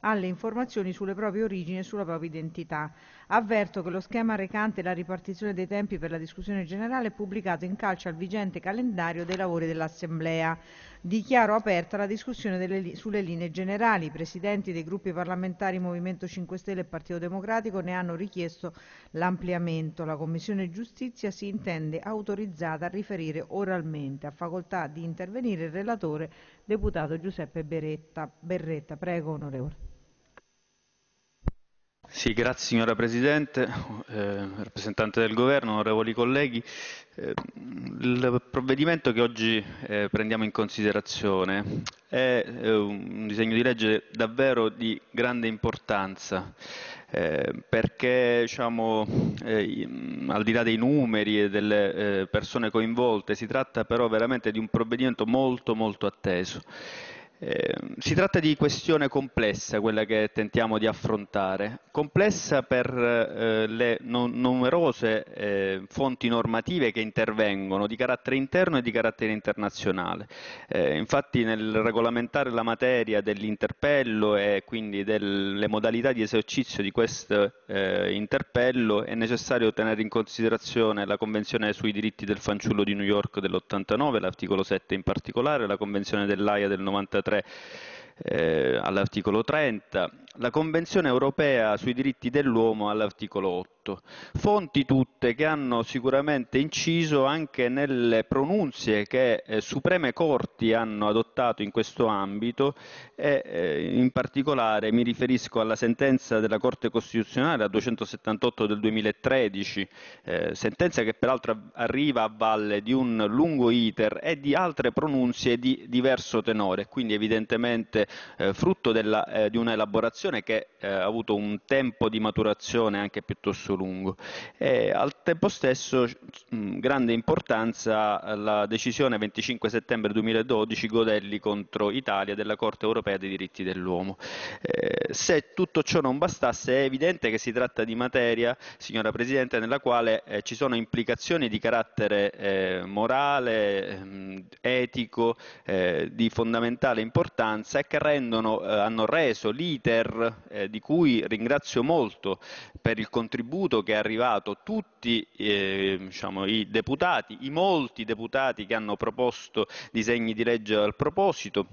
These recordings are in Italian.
alle informazioni sulle proprie origini e sulla propria identità. Avverto che lo schema recante la ripartizione dei tempi per la discussione generale è pubblicato in calce al vigente calendario dei lavori dell'Assemblea. Dichiaro aperta la discussione delle, sulle linee generali. I presidenti dei gruppi parlamentari Movimento 5 Stelle e Partito Democratico ne hanno richiesto l'ampliamento. La Commissione Giustizia si intende autorizzata a riferire oralmente. A facoltà di intervenire il relatore deputato Giuseppe Beretta. Berretta. Prego, onorevole. Sì, grazie signora Presidente, eh, rappresentante del Governo, onorevoli colleghi. Eh, il provvedimento che oggi eh, prendiamo in considerazione è eh, un disegno di legge davvero di grande importanza eh, perché diciamo, eh, mm, al di là dei numeri e delle eh, persone coinvolte si tratta però veramente di un provvedimento molto molto atteso Ehm, si tratta di questione complessa quella che tentiamo di affrontare, complessa per eh, le no numerose eh, fonti normative che intervengono di carattere interno e di carattere internazionale. Ehm, infatti nel regolamentare la materia dell'interpello e quindi delle modalità di esercizio di questo eh, interpello è necessario tenere in considerazione la Convenzione sui diritti del fanciullo di New York dell'89, l'articolo 7 in particolare, la Convenzione dell'AIA del 93, 3 eh, all'articolo 30 la Convenzione europea sui diritti dell'uomo all'articolo 8. Fonti tutte che hanno sicuramente inciso anche nelle pronunzie che eh, supreme corti hanno adottato in questo ambito e eh, in particolare mi riferisco alla sentenza della Corte Costituzionale a 278 del 2013, eh, sentenza che peraltro arriva a valle di un lungo iter e di altre pronunzie di diverso tenore, quindi evidentemente eh, frutto della, eh, di un'elaborazione produzione che eh, ha avuto un tempo di maturazione anche piuttosto lungo e al tempo stesso mh, grande importanza la decisione 25 settembre 2012 Godelli contro Italia della Corte Europea dei diritti dell'uomo. Eh, se tutto ciò non bastasse è evidente che si tratta di materia, signora Presidente, nella quale eh, ci sono implicazioni di carattere eh, morale, mh, etico, eh, di fondamentale importanza e che rendono, eh, hanno reso l'iter eh, di cui ringrazio molto per il contributo che è arrivato tutti eh, diciamo, i deputati, i molti deputati che hanno proposto disegni di legge al proposito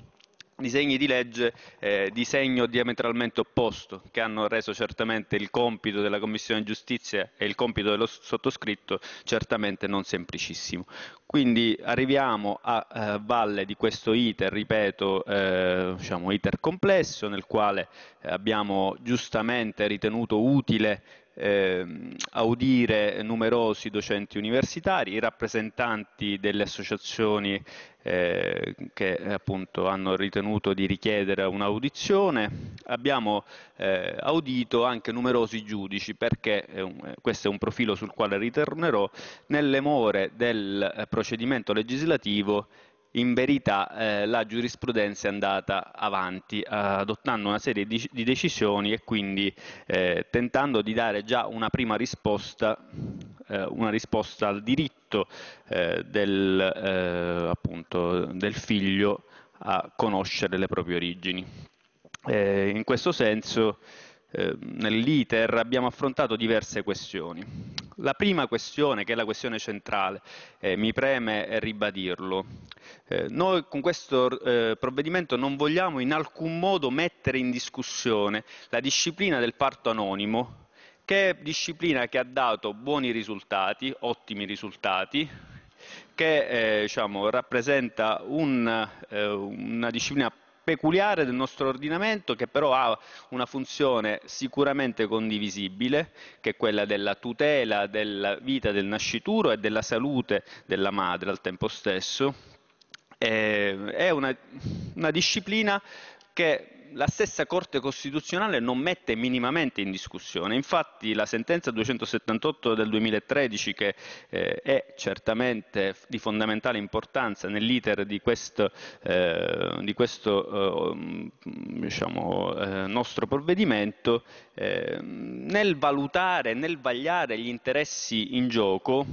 disegni di legge eh, di segno diametralmente opposto, che hanno reso certamente il compito della Commissione Giustizia e il compito dello sottoscritto certamente non semplicissimo. Quindi arriviamo a eh, valle di questo iter, ripeto, eh, diciamo iter complesso, nel quale abbiamo giustamente ritenuto utile eh, audire numerosi docenti universitari, i rappresentanti delle associazioni eh, che appunto hanno ritenuto di richiedere un'audizione. Abbiamo eh, audito anche numerosi giudici perché eh, questo è un profilo sul quale ritornerò nelle more del procedimento legislativo in verità eh, la giurisprudenza è andata avanti eh, adottando una serie di, di decisioni e quindi eh, tentando di dare già una prima risposta, eh, una risposta al diritto eh, del, eh, appunto, del figlio a conoscere le proprie origini. in questo senso nell'iter abbiamo affrontato diverse questioni. La prima questione, che è la questione centrale, eh, mi preme ribadirlo. Eh, noi con questo eh, provvedimento non vogliamo in alcun modo mettere in discussione la disciplina del parto anonimo, che è disciplina che ha dato buoni risultati, ottimi risultati, che eh, diciamo, rappresenta un, eh, una disciplina peculiare del nostro ordinamento che però ha una funzione sicuramente condivisibile, che è quella della tutela della vita del nascituro e della salute della madre al tempo stesso. Eh, è una, una disciplina che la stessa Corte Costituzionale non mette minimamente in discussione. Infatti la sentenza 278 del 2013, che eh, è certamente di fondamentale importanza nell'iter di questo, eh, di questo eh, diciamo, eh, nostro provvedimento, eh, nel valutare, nel vagliare gli interessi in gioco,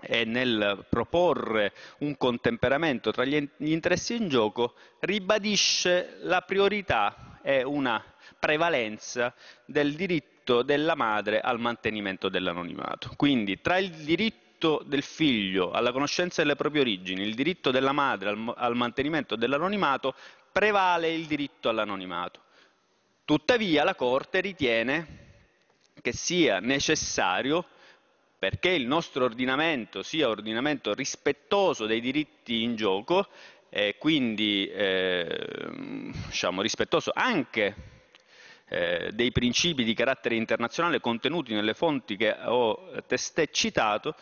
e nel proporre un contemperamento tra gli interessi in gioco ribadisce la priorità e una prevalenza del diritto della madre al mantenimento dell'anonimato. Quindi tra il diritto del figlio alla conoscenza delle proprie origini, il diritto della madre al, al mantenimento dell'anonimato, prevale il diritto all'anonimato. Tuttavia la Corte ritiene che sia necessario perché il nostro ordinamento sia ordinamento rispettoso dei diritti in gioco e quindi eh, diciamo, rispettoso anche eh, dei principi di carattere internazionale contenuti nelle fonti che ho testé citato,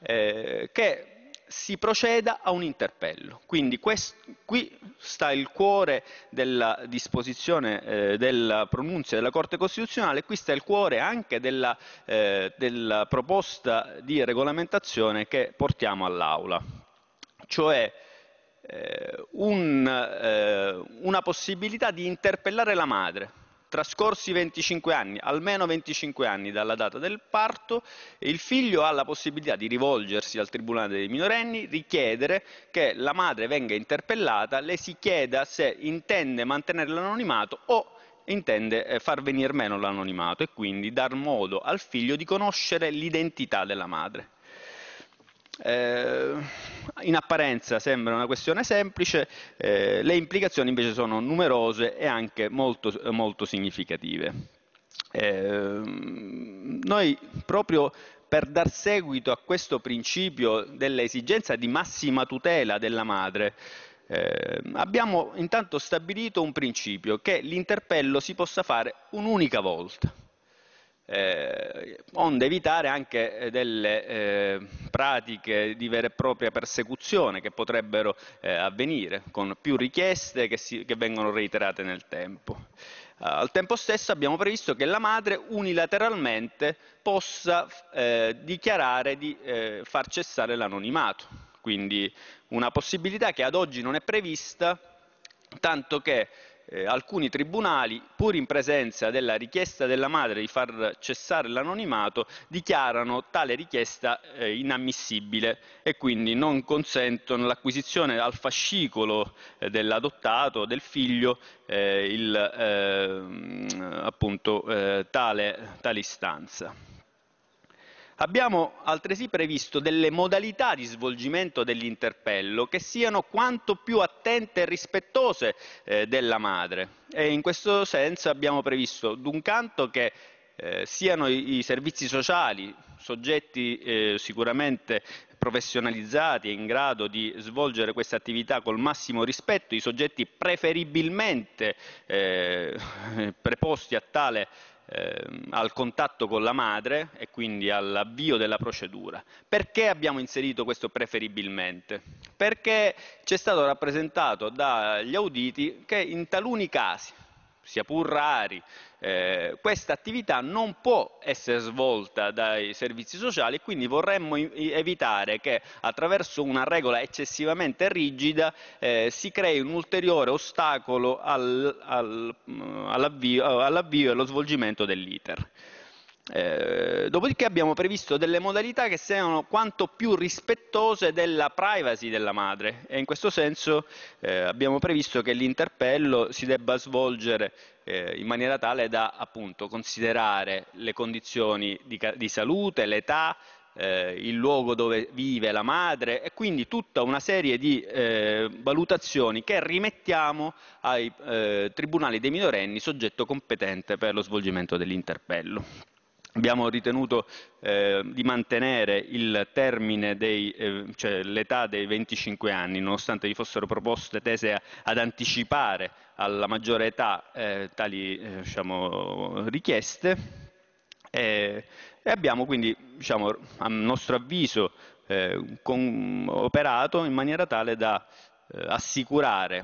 eh, che si proceda a un interpello. Quindi quest, qui sta il cuore della disposizione eh, della pronuncia della Corte Costituzionale, qui sta il cuore anche della, eh, della proposta di regolamentazione che portiamo all'Aula, cioè eh, un, eh, una possibilità di interpellare la madre Trascorsi 25 anni, almeno 25 anni dalla data del parto, il figlio ha la possibilità di rivolgersi al Tribunale dei minorenni, richiedere che la madre venga interpellata, le si chieda se intende mantenere l'anonimato o intende eh, far venire meno l'anonimato e quindi dar modo al figlio di conoscere l'identità della madre. Eh, in apparenza sembra una questione semplice, eh, le implicazioni invece sono numerose e anche molto, molto significative. Eh, noi proprio per dar seguito a questo principio dell'esigenza di massima tutela della madre, eh, abbiamo intanto stabilito un principio che l'interpello si possa fare un'unica volta eh, onde evitare anche eh, delle eh, pratiche di vera e propria persecuzione che potrebbero eh, avvenire, con più richieste che, si, che vengono reiterate nel tempo. Eh, al tempo stesso abbiamo previsto che la madre unilateralmente possa eh, dichiarare di eh, far cessare l'anonimato, quindi una possibilità che ad oggi non è prevista, tanto che eh, alcuni tribunali, pur in presenza della richiesta della madre di far cessare l'anonimato, dichiarano tale richiesta eh, inammissibile e quindi non consentono l'acquisizione al fascicolo eh, dell'adottato, del figlio, eh, il, ehm, appunto, eh, tale, tale istanza. Abbiamo altresì previsto delle modalità di svolgimento dell'interpello che siano quanto più attente e rispettose eh, della madre e in questo senso abbiamo previsto d'un canto che eh, siano i, i, servizi sociali soggetti eh, sicuramente professionalizzati e in grado di svolgere questa attività col massimo rispetto, i soggetti preferibilmente eh, preposti a tale eh, al contatto con la madre e quindi all'avvio della procedura. Perché abbiamo inserito questo preferibilmente? Perché ci è stato rappresentato dagli auditi che in taluni casi, sia pur rari, eh, questa attività non può essere svolta dai servizi sociali e quindi vorremmo evitare che attraverso una regola eccessivamente rigida eh, si crei un ulteriore ostacolo al, al, mm, all'avvio, all'avvio e allo svolgimento dell'iter. Eh, dopodiché abbiamo previsto delle modalità che siano quanto più rispettose della privacy della madre e in questo senso eh, abbiamo previsto che l'interpello si debba svolgere eh, in maniera tale da appunto, considerare le condizioni di, di salute, l'età, eh, il luogo dove vive la madre e quindi tutta una serie di eh, valutazioni che rimettiamo ai eh, tribunali dei minorenni soggetto competente per lo svolgimento dell'interpello abbiamo ritenuto eh, di mantenere il termine dei, eh, cioè l'età dei 25 anni, nonostante vi fossero proposte tese ad anticipare alla maggiore età eh, tali eh, diciamo, richieste. Eh, e, abbiamo quindi, diciamo, a nostro avviso, eh, con, operato in maniera tale da assicurare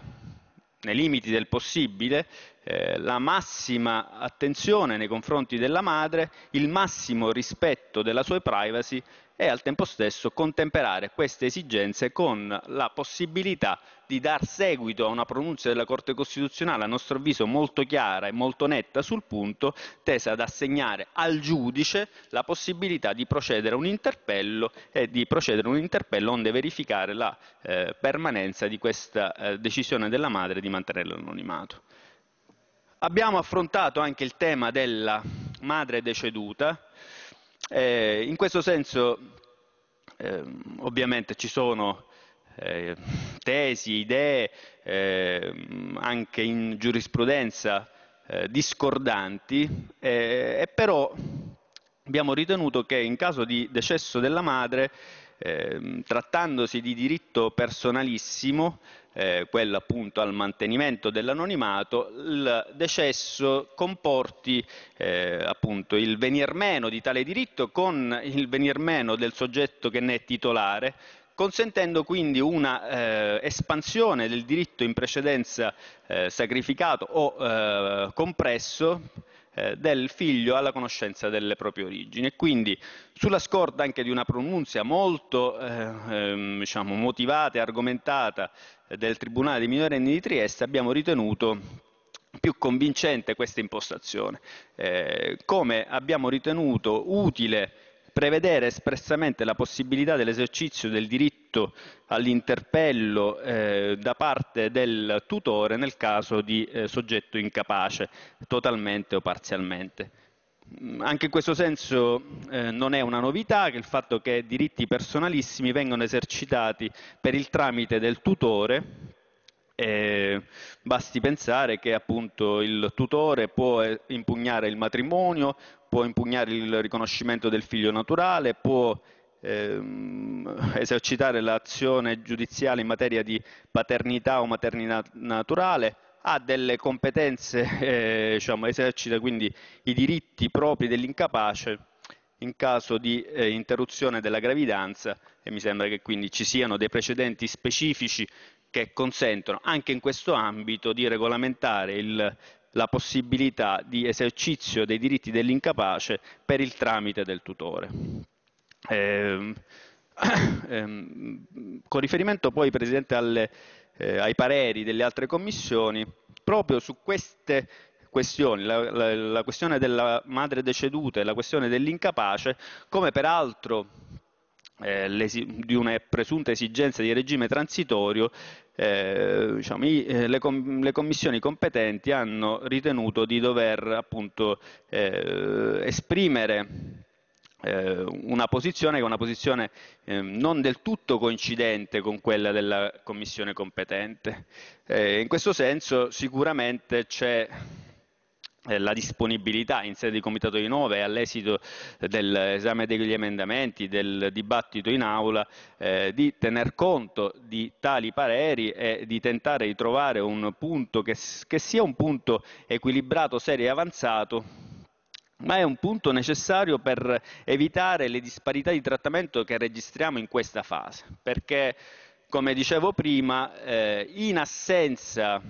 nei limiti del possibile, eh, la massima attenzione nei confronti della madre, il massimo rispetto della sua privacy e al tempo stesso contemperare queste esigenze con la possibilità di dar seguito a una pronuncia della Corte Costituzionale, a nostro avviso molto chiara e molto netta sul punto, tesa ad assegnare al giudice la possibilità di procedere a un interpello e di procedere a un interpello onde verificare la eh, permanenza di questa eh, decisione della madre di mantenere l'anonimato. Abbiamo affrontato anche il tema della madre deceduta, eh, in questo senso eh, ovviamente ci sono eh, tesi, idee, ehm, anche in giurisprudenza eh, discordanti, eh, e però abbiamo ritenuto che in caso di decesso della madre Ehm, trattandosi di diritto personalissimo, eh, quello appunto al mantenimento dell'anonimato, il decesso comporti eh, appunto il venir meno di tale diritto con il venir meno del soggetto che ne è titolare, consentendo quindi una eh, espansione del diritto in precedenza eh, sacrificato o eh, compresso eh, del figlio alla conoscenza delle proprie origini. quindi sulla scorta anche di una pronunzia molto eh, ehm, diciamo, motivata e argomentata eh, del Tribunale dei minorenni di Trieste abbiamo ritenuto più convincente questa impostazione. Eh, come abbiamo ritenuto utile prevedere espressamente la possibilità dell'esercizio del diritto all'interpello eh, da parte del tutore nel caso di eh, soggetto incapace, totalmente o parzialmente. Mm, anche in questo senso eh, non è una novità che il fatto che diritti personalissimi vengano esercitati per il tramite del tutore eh, basti pensare che appunto il tutore può eh, impugnare il matrimonio, può impugnare il riconoscimento del figlio naturale, può ehm, esercitare l'azione giudiziale in materia di paternità o maternità naturale, ha delle competenze, eh, diciamo, esercita quindi i diritti propri dell'incapace in caso di eh, interruzione della gravidanza e mi sembra che quindi ci siano dei precedenti specifici che consentono anche in questo ambito di regolamentare il la possibilità di esercizio dei diritti dell'incapace per il tramite del tutore. Eh, ehm, con riferimento poi, Presidente, alle, eh, ai pareri delle altre commissioni, proprio su queste questioni, la, la, la questione della madre deceduta e la questione dell'incapace, come peraltro eh, di una presunta esigenza di regime transitorio, eh, diciamo, i, eh, le, com le, commissioni competenti hanno ritenuto di dover appunto, eh, esprimere eh, una posizione che è una posizione ehm, non del tutto coincidente con quella della Commissione competente. Eh, in questo senso sicuramente c'è eh, la disponibilità in sede di Comitato di 9 e all'esito dell'esame degli emendamenti, del dibattito in aula, eh, di tener conto di tali pareri e di tentare di trovare un punto che, che sia un punto equilibrato, serio e avanzato ma è un punto necessario per evitare le disparità di trattamento che registriamo in questa fase, perché come dicevo prima, eh, in assenza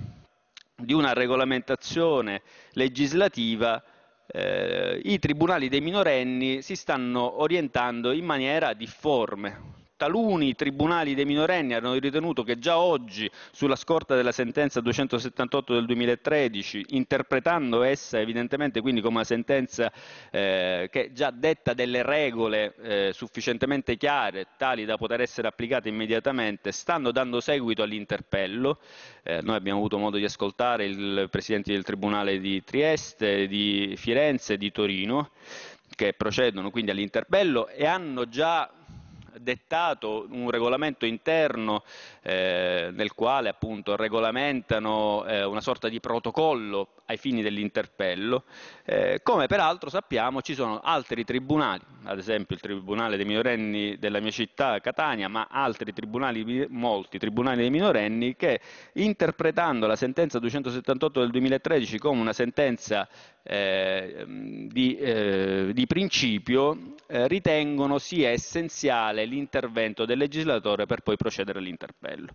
di una regolamentazione legislativa eh, i tribunali dei minorenni si stanno orientando in maniera difforme, Taluni tribunali dei minorenni hanno ritenuto che già oggi, sulla scorta della sentenza 278 del 2013, interpretando essa evidentemente quindi come una sentenza eh, che già detta delle regole eh, sufficientemente chiare, tali da poter essere applicate immediatamente, stanno dando seguito all'interpello. Eh, noi abbiamo avuto modo di ascoltare il Presidente del Tribunale di Trieste, di Firenze, e di Torino, che procedono quindi all'interpello e hanno già dettato un regolamento interno eh, nel quale appunto regolamentano eh, una sorta di protocollo ai fini dell'interpello, eh, come peraltro sappiamo ci sono altri tribunali, ad esempio il Tribunale dei minorenni della mia città Catania, ma altri tribunali, molti tribunali dei minorenni che interpretando la sentenza 278 del 2013 come una sentenza eh, di, eh, di, principio eh, ritengono sia essenziale quale l'intervento del legislatore per poi procedere all'interpello.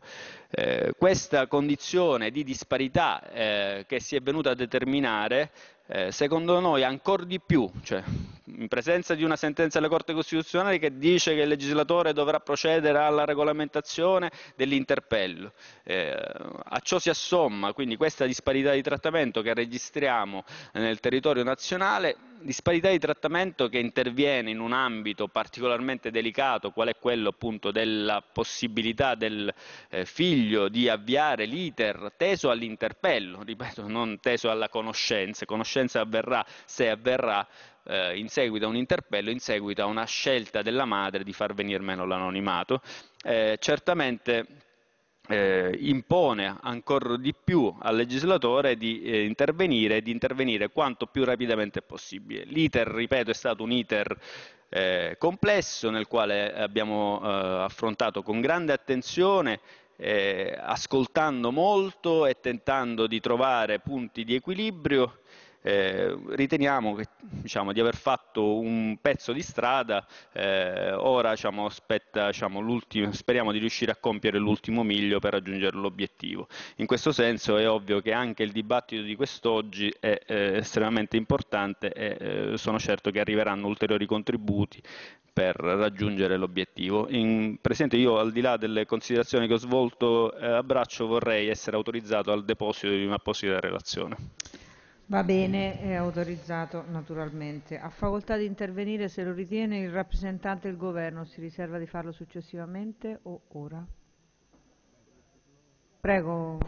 Eh, questa condizione di disparità eh, che si è venuta a determinare, eh, secondo noi ancora di più, cioè in presenza di una sentenza della Corte Costituzionale che dice che il legislatore dovrà procedere alla regolamentazione dell'interpello. Eh, a ciò si assomma quindi questa disparità di trattamento che registriamo nel territorio nazionale, disparità di trattamento che interviene in un ambito particolarmente delicato, qual è quello appunto della possibilità del eh, figlio di avviare l'iter teso all'interpello, ripeto, non teso alla conoscenza, conoscenza avverrà se avverrà eh, in seguito a un interpello, in seguito a una scelta della madre di far venire meno l'anonimato. Eh, certamente eh, impone ancora di più al legislatore di eh, intervenire e di intervenire quanto più rapidamente possibile. L'iter, ripeto, è stato un iter eh, complesso nel quale abbiamo eh, affrontato con grande attenzione eh, ascoltando molto e tentando di trovare punti di equilibrio eh, riteniamo che, diciamo, di aver fatto un pezzo di strada, eh, ora diciamo, aspetta, diciamo, speriamo di riuscire a compiere l'ultimo miglio per raggiungere l'obiettivo. In questo senso è ovvio che anche il dibattito di quest'oggi è eh, estremamente importante e eh, sono certo che arriveranno ulteriori contributi per raggiungere l'obiettivo. Presidente, io al di là delle considerazioni che ho svolto eh, a braccio vorrei essere autorizzato al deposito di un'apposita relazione. Va bene, è autorizzato naturalmente. Ha facoltà di intervenire, se lo ritiene, il rappresentante del governo. Si riserva di farlo successivamente o ora? Prego.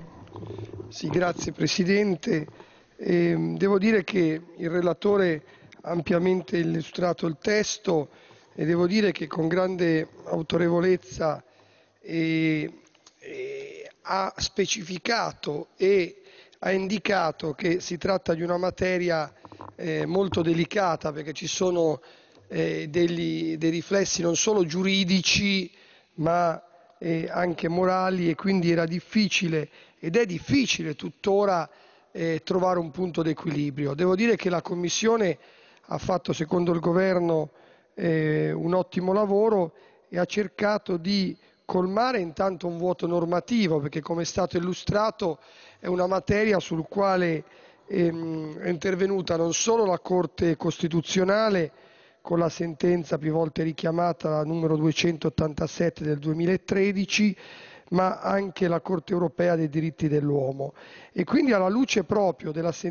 Sì, grazie Presidente. Eh, devo dire che il relatore ha ampiamente illustrato il testo e devo dire che con grande autorevolezza eh, eh, ha specificato e ha indicato che si tratta di una materia eh, molto delicata perché ci sono eh, degli, dei riflessi non solo giuridici ma eh, anche morali e quindi era difficile ed è difficile tuttora eh, trovare un punto d'equilibrio. Devo dire che la Commissione ha fatto secondo il governo eh, un ottimo lavoro e ha cercato di colmare intanto un vuoto normativo, perché come è stato illustrato è una materia sul quale ehm, è intervenuta non solo la Corte Costituzionale con la sentenza più volte richiamata numero 287 del 2013, ma anche la Corte Europea dei diritti dell'uomo. E quindi alla luce proprio della sentenza